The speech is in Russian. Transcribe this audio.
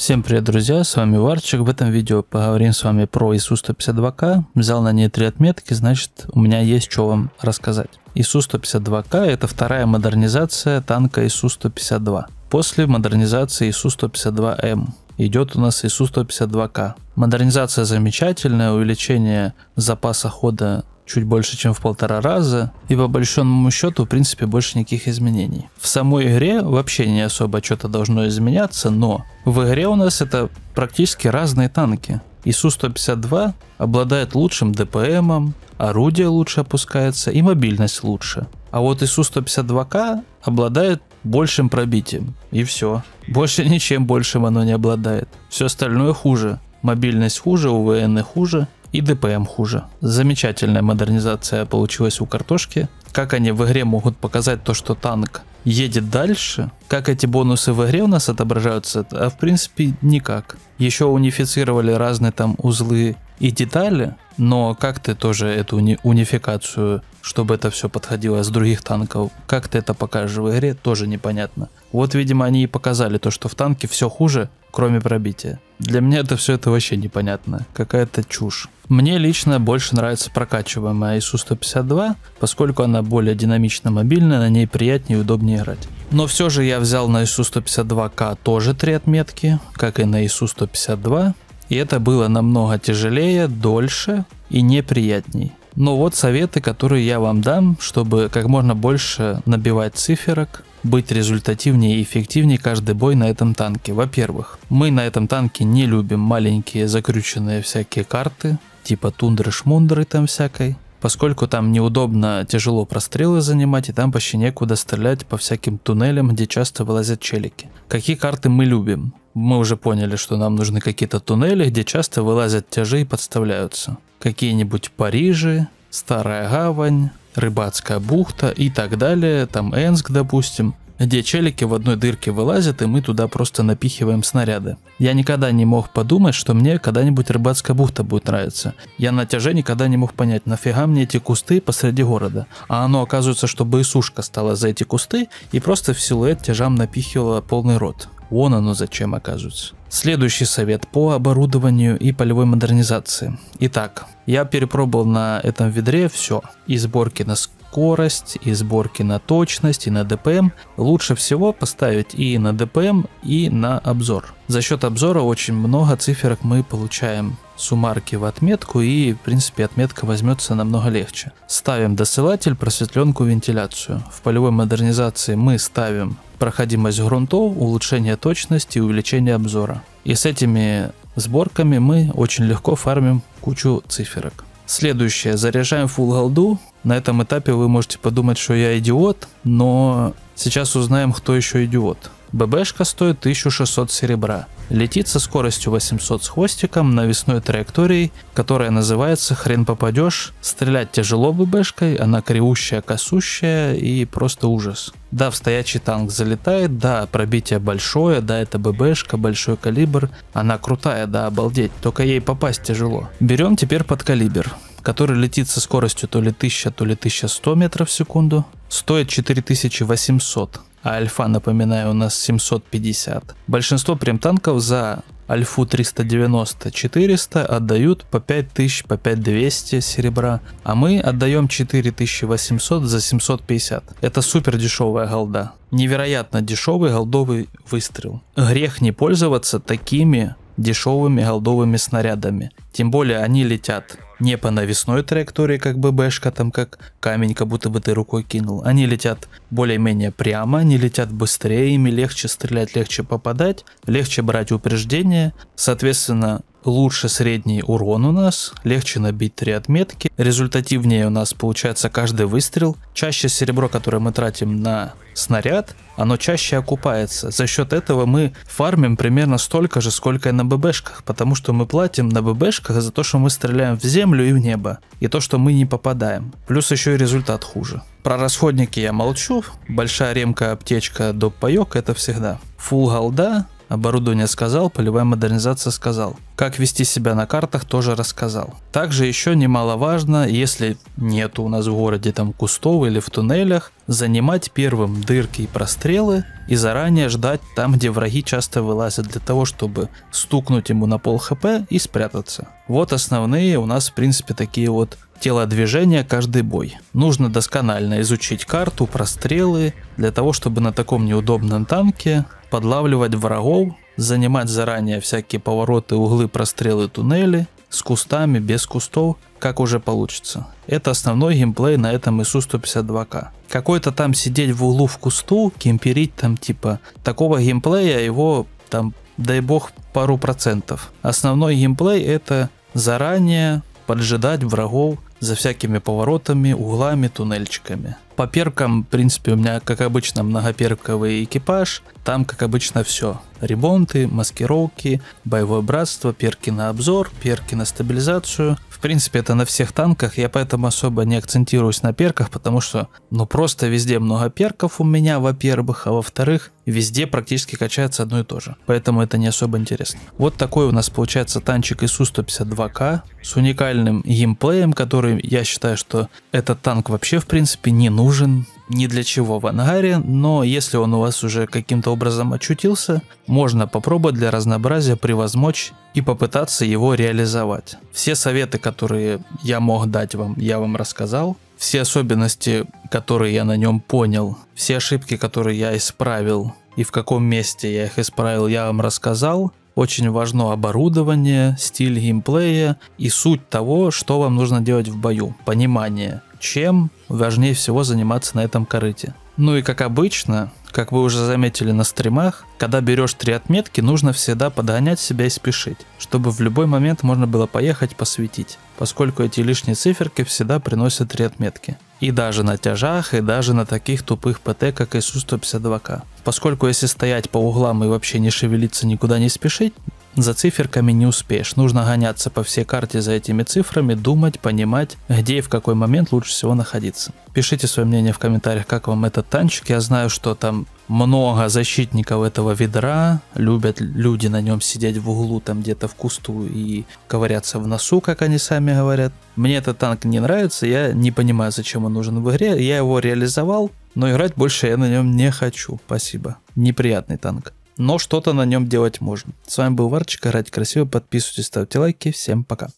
Всем привет, друзья, с вами Варчик. В этом видео поговорим с вами про ИСУ-152К. Взял на ней три отметки, значит у меня есть что вам рассказать. ИСУ-152К это вторая модернизация танка ИСУ-152. После модернизации ИСУ-152М эм. идет у нас ИСУ-152К. Модернизация замечательная, увеличение запаса хода чуть больше, чем в полтора раза, и по большому счету, в принципе, больше никаких изменений. В самой игре вообще не особо что-то должно изменяться, но в игре у нас это практически разные танки. ИСУ-152 обладает лучшим ДПМом, орудие лучше опускается и мобильность лучше. А вот ИСУ-152К обладает большим пробитием. И все. Больше ничем большим оно не обладает. Все остальное хуже. Мобильность хуже, УВН хуже и ДПМ хуже. Замечательная модернизация получилась у картошки. Как они в игре могут показать то, что танк едет дальше? Как эти бонусы в игре у нас отображаются? А в принципе никак. Еще унифицировали разные там узлы и детали, но как ты тоже эту уни унификацию, чтобы это все подходило с других танков, как ты это покажешь в игре, тоже непонятно. Вот, видимо, они и показали то, что в танке все хуже, кроме пробития. Для меня это все это вообще непонятно, какая-то чушь. Мне лично больше нравится прокачиваемая ISU-152, поскольку она более динамично мобильная, на ней приятнее и удобнее играть. Но все же я взял на ISU-152К тоже три отметки, как и на ISU-152, и это было намного тяжелее, дольше и неприятней. Но вот советы, которые я вам дам, чтобы как можно больше набивать циферок, быть результативнее и эффективнее каждый бой на этом танке. Во-первых, мы на этом танке не любим маленькие закрученные всякие карты, типа тундры-шмундры там всякой поскольку там неудобно, тяжело прострелы занимать, и там почти некуда стрелять по всяким туннелям, где часто вылазят челики. Какие карты мы любим? Мы уже поняли, что нам нужны какие-то туннели, где часто вылазят тяжи и подставляются. Какие-нибудь Парижи, Старая Гавань, Рыбацкая бухта и так далее, там Энск, допустим где челики в одной дырке вылазят, и мы туда просто напихиваем снаряды. Я никогда не мог подумать, что мне когда-нибудь рыбацкая бухта будет нравиться. Я на тяже никогда не мог понять, нафига мне эти кусты посреди города. А оно оказывается, что боесушка стала за эти кусты и просто в силуэт тяжам напихивала полный рот. Вон оно зачем оказывается. Следующий совет по оборудованию и полевой модернизации. Итак, я перепробовал на этом ведре все. И сборки на скорость, и сборки на точность, и на ДПМ Лучше всего поставить и на ДПМ и на обзор. За счет обзора очень много циферок мы получаем суммарки в отметку и, в принципе, отметка возьмется намного легче. Ставим досылатель, просветленку, вентиляцию. В полевой модернизации мы ставим проходимость грунтов, улучшение точности увеличение обзора. И с этими сборками мы очень легко фармим кучу циферок. Следующее. Заряжаем full голду, на этом этапе вы можете подумать, что я идиот, но сейчас узнаем, кто еще идиот. ББшка стоит 1600 серебра. Летит со скоростью 800 с хвостиком навесной траекторией, которая называется «Хрен попадешь». Стрелять тяжело ББшкой, она кривущая, косущая и просто ужас. Да, в стоячий танк залетает, да, пробитие большое, да, это ББшка, большой калибр. Она крутая, да, обалдеть, только ей попасть тяжело. Берем теперь под калибр который летит со скоростью то ли 1000, то ли 1100 метров в секунду, стоит 4800, а альфа, напоминаю, у нас 750. Большинство прем-танков за альфу 390-400 отдают по 5000, по 5200 серебра, а мы отдаем 4800 за 750. Это супер дешевая голда. Невероятно дешевый голдовый выстрел. Грех не пользоваться такими дешевыми голдовыми снарядами. Тем более они летят не по навесной траектории, как ББшка, там как камень, как будто бы ты рукой кинул. Они летят более-менее прямо, они летят быстрее, ими легче стрелять, легче попадать, легче брать упреждения. Соответственно, лучше средний урон у нас, легче набить три отметки, результативнее у нас получается каждый выстрел, чаще серебро, которое мы тратим на снаряд, оно чаще окупается. За счет этого мы фармим примерно столько же, сколько и на ББшках, потому что мы платим на ББшках за то, что мы стреляем в землю и в небо, и то, что мы не попадаем. Плюс еще и результат хуже. Про расходники я молчу, большая ремка, аптечка, доп. паек это всегда. Фул голда, оборудование сказал, полевая модернизация сказал. Как вести себя на картах тоже рассказал. Также еще немаловажно, если нету у нас в городе там кустов или в туннелях, занимать первым дырки и прострелы и заранее ждать там, где враги часто вылазят для того, чтобы стукнуть ему на пол хп и спрятаться. Вот основные у нас в принципе такие вот телодвижения каждый бой. Нужно досконально изучить карту, прострелы, для того, чтобы на таком неудобном танке подлавливать врагов занимать заранее всякие повороты, углы, прострелы, туннели, с кустами, без кустов, как уже получится. Это основной геймплей на этом ИСУ 152К. Какой-то там сидеть в углу в кусту, кемперить там типа, такого геймплея его там, дай бог, пару процентов. Основной геймплей это заранее поджидать врагов за всякими поворотами, углами, туннельчиками по перкам, в принципе, у меня, как обычно, многоперковый экипаж. Там, как обычно, все. Ребонты, маскировки, боевое братство, перки на обзор, перки на стабилизацию. В принципе, это на всех танках, я поэтому особо не акцентируюсь на перках, потому что, ну, просто везде много перков у меня, во-первых, а во-вторых, везде практически качается одно и то же. Поэтому это не особо интересно. Вот такой у нас получается танчик ИСУ-152К с уникальным геймплеем, который я считаю, что этот танк вообще, в принципе, не нужен нужен ни для чего в ангаре, но если он у вас уже каким-то образом очутился, можно попробовать для разнообразия превозмочь и попытаться его реализовать. Все советы, которые я мог дать вам, я вам рассказал. Все особенности, которые я на нем понял, все ошибки, которые я исправил и в каком месте я их исправил, я вам рассказал. Очень важно оборудование, стиль геймплея и суть того, что вам нужно делать в бою, понимание – чем важнее всего заниматься на этом корыте. Ну и как обычно, как вы уже заметили на стримах, когда берешь три отметки, нужно всегда подгонять себя и спешить, чтобы в любой момент можно было поехать посветить, поскольку эти лишние циферки всегда приносят три отметки. И даже на тяжах, и даже на таких тупых ПТ, как ису 152К. Поскольку если стоять по углам и вообще не шевелиться, никуда не спешить, за циферками не успеешь, нужно гоняться по всей карте за этими цифрами, думать, понимать, где и в какой момент лучше всего находиться. Пишите свое мнение в комментариях, как вам этот танчик. Я знаю, что там много защитников этого ведра, любят люди на нем сидеть в углу, там где-то в кусту и ковыряться в носу, как они сами говорят. Мне этот танк не нравится, я не понимаю, зачем он нужен в игре. Я его реализовал, но играть больше я на нем не хочу. Спасибо. Неприятный танк но что-то на нем делать можно. С вами был Варчик, играйте красиво, подписывайтесь, ставьте лайки, всем пока.